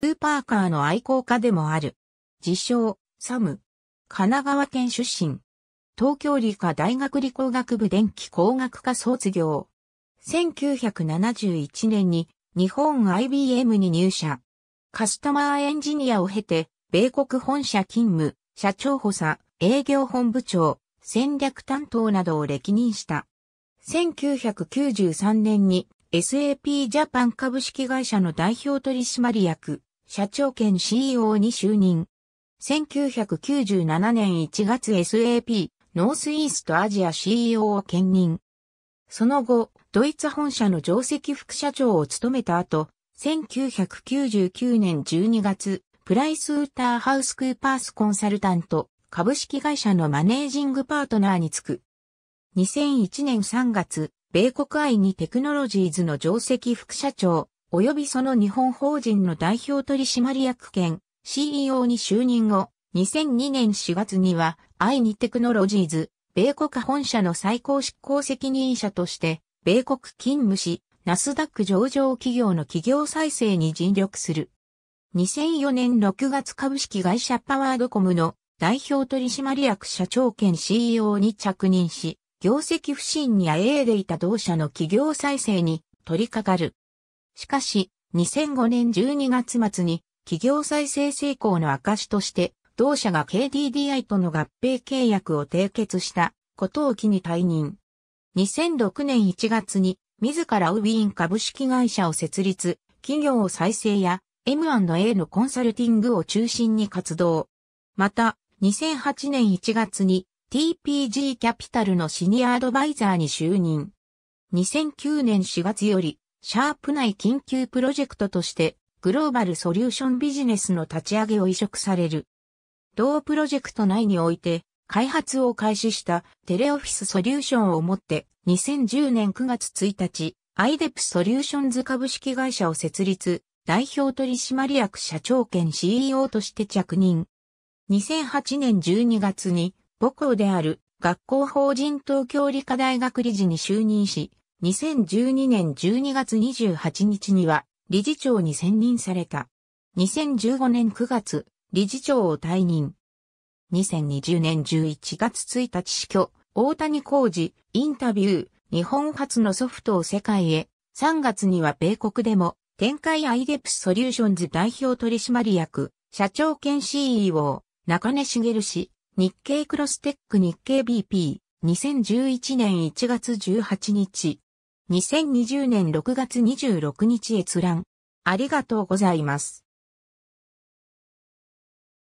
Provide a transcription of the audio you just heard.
スーパーカーの愛好家でもある。自称、サム。神奈川県出身。東京理科大学理工学部電気工学科卒業。1971年に日本 IBM に入社。カスタマーエンジニアを経て、米国本社勤務、社長補佐、営業本部長、戦略担当などを歴任した。1993年に SAP ジャパン株式会社の代表取締役、社長兼 CEO に就任。1997年1月 SAP ノースイーストアジア CEO を兼任。その後、ドイツ本社の上席副社長を務めた後、1999年12月、プライスウーターハウスクーパースコンサルタント、株式会社のマネージングパートナーにつく。2001年3月、米国愛にテクノロジーズの上席副社長、及びその日本法人の代表取締役兼 CEO に就任後、2002年4月には、i ニテクノロジーズ、米国本社の最高執行責任者として、米国勤務し、ナスダック上場企業の企業再生に尽力する。2004年6月株式会社パワードコムの代表取締役社長兼 CEO に着任し、業績不振にあえいでいた同社の企業再生に取り掛かる。しかし、2005年12月末に企業再生成功の証として、同社が KDDI との合併契約を締結したことを機に退任。2006年1月に自らウィーン株式会社を設立、企業再生や M&A のコンサルティングを中心に活動。また、2008年1月に TPG キャピタルのシニアアドバイザーに就任。2009年4月よりシャープ内緊急プロジェクトとして、グローバルソリューションビジネスの立ち上げを移植される。同プロジェクト内において、開発を開始したテレオフィスソリューションをもって、2010年9月1日、IDEP ソリューションズ株式会社を設立、代表取締役社長兼 CEO として着任。2008年12月に母校である学校法人東京理科大学理事に就任し、2012年12月28日には理事長に選任された。2015年9月、理事長を退任。2020年11月1日死去、大谷浩二、インタビュー、日本初のソフトを世界へ、3月には米国でも、展開アイデプスソリューションズ代表取締役、社長兼 CEO、中根茂氏、日経クロステック日経 BP、2011年1月18日、2020年6月26日閲覧。ありがとうございます。